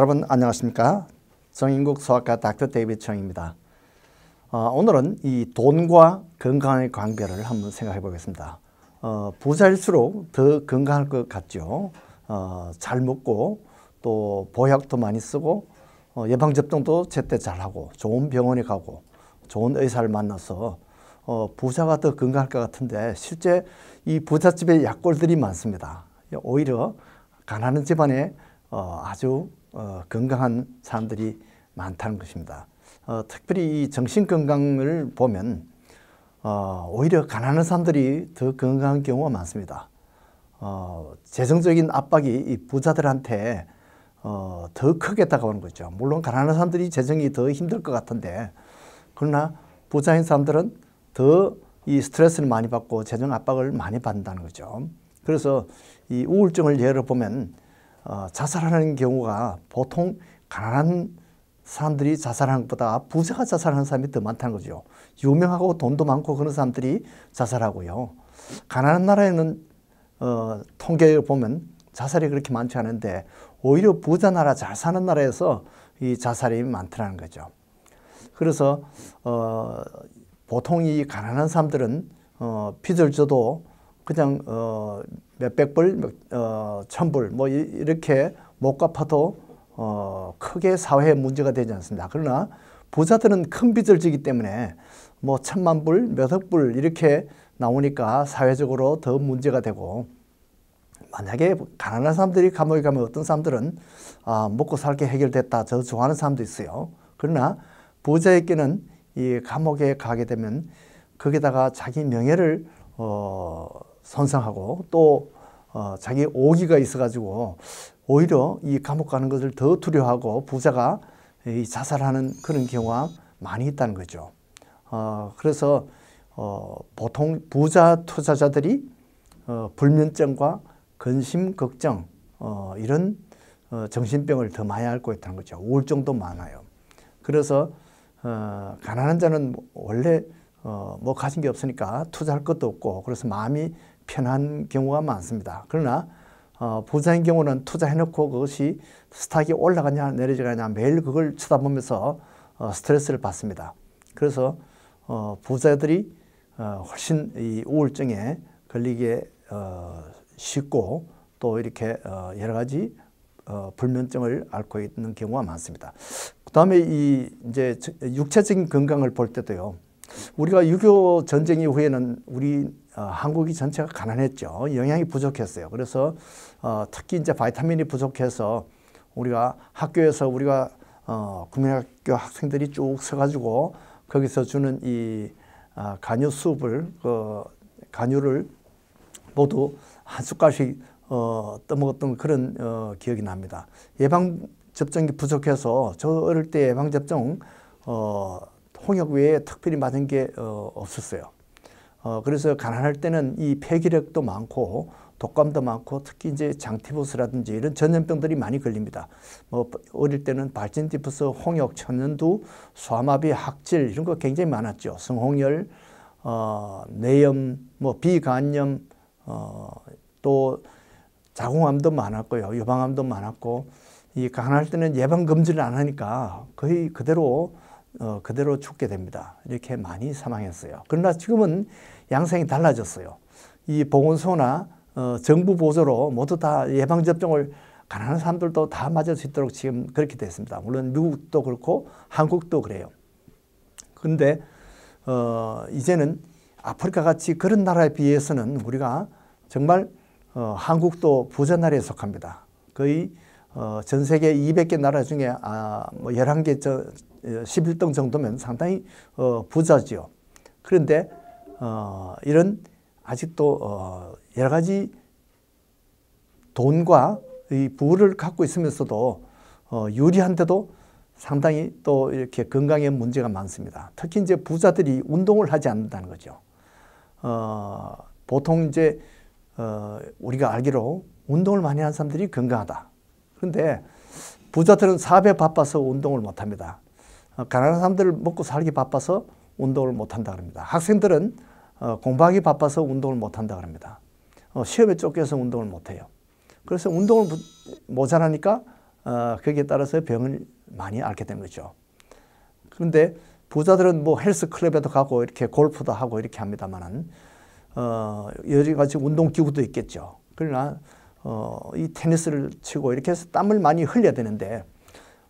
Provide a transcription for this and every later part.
여러분 안녕하십니까? 정인국 소아과 닥터 데이빗 청입니다. 어, 오늘은 이 돈과 건강의 관계를 한번 생각해 보겠습니다. 어, 부자일수록 더 건강할 것 같죠. 어, 잘 먹고 또 보약도 많이 쓰고 어, 예방접종도 제때 잘하고 좋은 병원에 가고 좋은 의사를 만나서 어, 부자가 더 건강할 것 같은데 실제 이 부잣집에 약골들이 많습니다. 오히려 가난한 집안에 어, 아주 어, 건강한 사람들이 많다는 것입니다. 어, 특별히 이 정신건강을 보면 어, 오히려 가난한 사람들이 더 건강한 경우가 많습니다. 어, 재정적인 압박이 이 부자들한테 어, 더 크게 다가오는 거죠. 물론 가난한 사람들이 재정이 더 힘들 것 같은데 그러나 부자인 사람들은 더 이 스트레스를 많이 받고 재정 압박을 많이 받는다는 거죠. 그래서 이 우울증을 예로 보면 어, 자살하는 경우가 보통 가난한 사람들이 자살하는 것보다 부자가 자살하는 사람이 더 많다는 거죠. 유명하고 돈도 많고 그런 사람들이 자살하고요. 가난한 나라에는 어, 통계를 보면 자살이 그렇게 많지 않은데 오히려 부자 나라 잘 사는 나라에서 이 자살이 많더는 거죠. 그래서 어, 보통 이 가난한 사람들은 어, 빚을 져도 그냥 어, 몇 백 불, 어, 천불 뭐 이렇게 못 갚아도 어, 크게 사회 문제가 되지 않습니다. 그러나 부자들은 큰 빚을 지기 때문에 뭐 천만 불, 몇억 불 이렇게 나오니까 사회적으로 더 문제가 되고 만약에 가난한 사람들이 감옥에 가면 어떤 사람들은 아, 먹고 살게 해결됐다 저 좋아하는 사람도 있어요. 그러나 부자에게는 이 감옥에 가게 되면 거기다가 자기 명예를 어, 손상하고또 어, 자기 오기가 있어가지고 오히려 이 감옥 가는 것을 더 두려워하고 부자가 이 자살하는 그런 경우가 많이 있다는 거죠. 어, 그래서 어, 보통 부자 투자자들이 어, 불면증과 근심 걱정 어, 이런 어, 정신병을 더 많이 앓고 있다는 거죠. 우울증도 많아요. 그래서 어, 가난한 자는 원래 어, 뭐 가진 게 없으니까 투자할 것도 없고 그래서 마음이 편한 경우가 많습니다. 그러나 어, 부자인 경우는 투자해놓고 그것이 스탁이 올라가냐 내려가냐 매일 그걸 쳐다보면서 어, 스트레스를 받습니다. 그래서 어, 부자들이 어, 훨씬 이 우울증에 걸리게 어, 쉽고 또 이렇게 어, 여러 가지 어, 불면증을 앓고 있는 경우가 많습니다. 그 다음에 이 이제 육체적인 건강을 볼 때도요. 우리가 유교 전쟁 이후에는 우리 어, 한국이 전체가 가난했죠. 영양이 부족했어요. 그래서 어, 특히 이제 바이타민이 부족해서 우리가 학교에서 우리가 어, 국민학교 학생들이 쭉 서가지고 거기서 주는 이 아, 간유 수업을 그 간유를 모두 한 숟갈씩 어, 떠먹었던 그런 어, 기억이 납니다. 예방 접종이 부족해서 저 어릴 때 예방 접종 어, 홍역 외에 특별히 맞은 게 어, 없었어요. 어, 그래서 가난할 때는 이 폐기력도 많고 독감도 많고 특히 이제 장티푸스라든지 이런 전염병들이 많이 걸립니다. 뭐 어릴 때는 발진티푸스, 홍역, 천연두, 소아마비, 학질 이런 거 굉장히 많았죠. 성홍열, 어, 뇌염, 뭐 비간염, 어, 또 자궁암도 많았고요. 유방암도 많았고 이가난할 때는 예방 금지를 안 하니까 거의 그대로 어, 그대로 죽게 됩니다. 이렇게 많이 사망했어요. 그러나 지금은 양상이 달라졌어요. 이 보건소나 어, 정부 보조로 모두 다 예방접종을 가난한 사람들도 다 맞을 수 있도록 지금 그렇게 됐습니다. 물론 미국도 그렇고 한국도 그래요. 근데 어, 이제는 아프리카 같이 그런 나라에 비해서는 우리가 정말 어, 한국도 부자 나라에 속합니다. 거의 어, 전 세계 200개 나라 중에 아, 뭐 11개, 저, 11등 어, 정도면 상당히 어, 부자지요. 그런데 어, 이런 아직도 어, 여러 가지 돈과 이 부를 갖고 있으면서도 어, 유리한데도 상당히 또 이렇게 건강에 문제가 많습니다. 특히 이제 부자들이 운동을 하지 않는다는 거죠. 어, 보통 이제 어, 우리가 알기로 운동을 많이 한 사람들이 건강하다. 그런데 부자들은 사업에 바빠서 운동을 못합니다. 어, 가난한 사람들 먹고 살기 바빠서 운동을 못한다 그럽니다. 학생들은 어, 공부하기 바빠서 운동을 못한다 그럽니다. 어, 시험에 쫓겨서 운동을 못해요. 그래서 운동을 모자라니까 거기에 따라서 병을 많이 앓게 된 거죠. 그런데 부자들은 뭐 헬스클럽에도 가고 이렇게 골프도 하고 이렇게 합니다만은 어, 여러 가지 운동기구도 있겠죠. 그러나 어, 이 테니스를 치고 이렇게 해서 땀을 많이 흘려야 되는데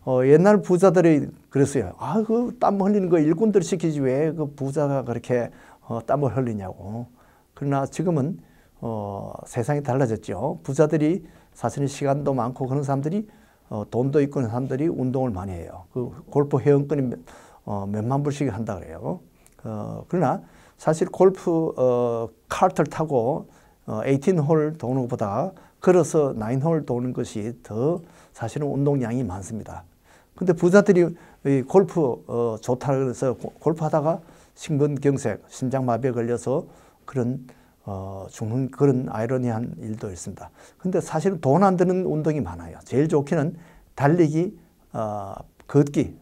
어, 옛날 부자들이 그랬어요. 아, 그 땀 흘리는 거 일꾼들 시키지 왜 그 부자가 그렇게 어, 땀을 흘리냐고. 그러나 지금은 어, 세상이 달라졌죠. 부자들이 사실은 시간도 많고 그런 사람들이 어, 돈도 있고 그런 사람들이 운동을 많이 해요. 그 골프 회원권이 몇, 어, 몇 만 불씩 한다 그래요. 어, 그러나 사실 골프 어, 카트를 타고 어, 18홀 도는 것보다 걸어서 나인홀 도는 것이 더 사실은 운동량이 많습니다. 근데 부자들이 골프 어, 좋다 그래서 골프 하다가 심근경색, 심장마비에 걸려서 그런 어, 죽는 그런 아이러니한 일도 있습니다. 근데 사실돈 안 드는 운동이 많아요. 제일 좋기는 달리기, 어, 걷기,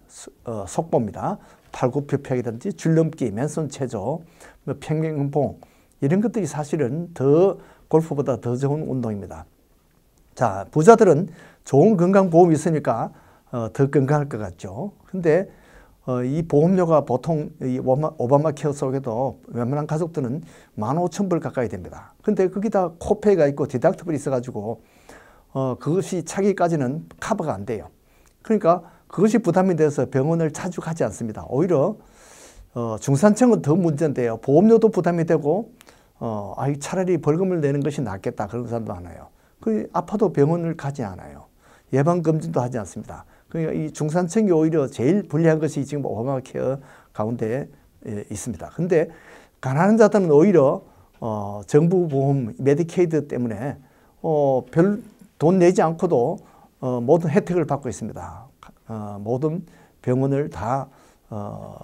어, 속보입니다. 팔굽혀펴기든지 줄넘기, 맨손 체조, 평행봉 뭐 이런 것들이 사실은 더 골프보다 더 좋은 운동입니다. 자, 부자들은 좋은 건강보험이 있으니까 어, 더 건강할 것 같죠. 근데 어, 이 보험료가 보통 이 오바마, 오바마 케어 속에도 웬만한 가족들은 만 오천 불 가까이 됩니다. 근데 거기다 코페이가 있고 디닥터블이 있어가지고 어, 그것이 차기까지는 커버가 안 돼요. 그러니까 그것이 부담이 돼서 병원을 자주 가지 않습니다. 오히려 어, 중산층은 더 문제인데요. 보험료도 부담이 되고 어, 아이 차라리 벌금을 내는 것이 낫겠다 그런 사람도 많아요. 그 아파도 병원을 가지 않아요. 예방 검진도 하지 않습니다. 그러니까 이 중산층이 오히려 제일 불리한 것이 지금 오바마 케어 가운데 예, 있습니다. 근데 가난한 자들은 오히려 어, 정부 보험 메디케이드 때문에 어, 별 돈 내지 않고도 어, 모든 혜택을 받고 있습니다. 어, 모든 병원을 다 어,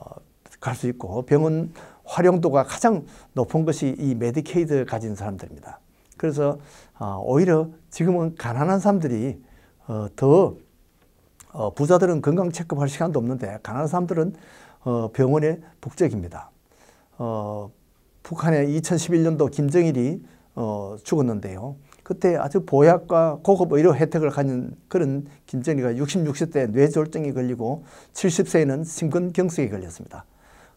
갈 수 있고 병원 활용도가 가장 높은 것이 이 메디케이드 가진 사람들입니다. 그래서 어, 오히려 지금은 가난한 사람들이 어, 더 어, 부자들은 건강 체크할 시간도 없는데 가난한 사람들은 병원에 북적입니다. 북한의 2011년도 김정일이 죽었는데요. 그때 아주 보약과 고급 의료 혜택을 가진 그런 김정일이가 66세 때 뇌졸중이 걸리고 70세에는 심근경색이 걸렸습니다.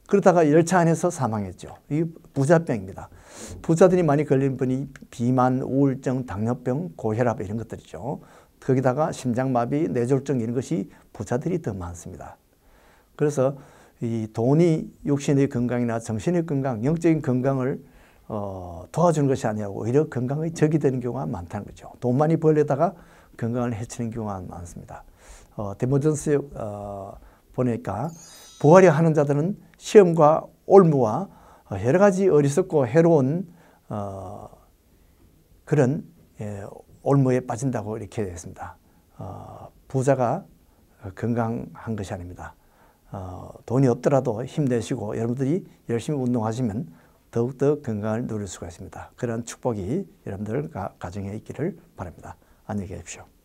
그러다가 열차 안에서 사망했죠. 이 부자병입니다. 부자들이 많이 걸리 분이 비만, 우울증, 당뇨병, 고혈압 이런 것들이죠. 거기다가 심장마비, 뇌졸중 이런 것이 부자들이 더 많습니다. 그래서 이 돈이 육신의 건강이나 정신의 건강, 영적인 건강을 어, 도와주는 것이 아니라고 오히려 건강의 적이 되는 경우가 많다는 거죠. 돈 많이 벌려다가 건강을 해치는 경우가 많습니다. 어, 데모전스 어, 보니까 부활이 하는 자들은 시험과 올무와 여러 가지 어리석고 해로운 어, 그런 예, 올무에 빠진다고 이렇게 했습니다. 어, 부자가 건강한 것이 아닙니다. 어, 돈이 없더라도 힘내시고 여러분들이 열심히 운동하시면 더욱더 건강을 누릴 수가 있습니다. 그런 축복이 여러분들 가정에 있기를 바랍니다. 안녕히 계십시오.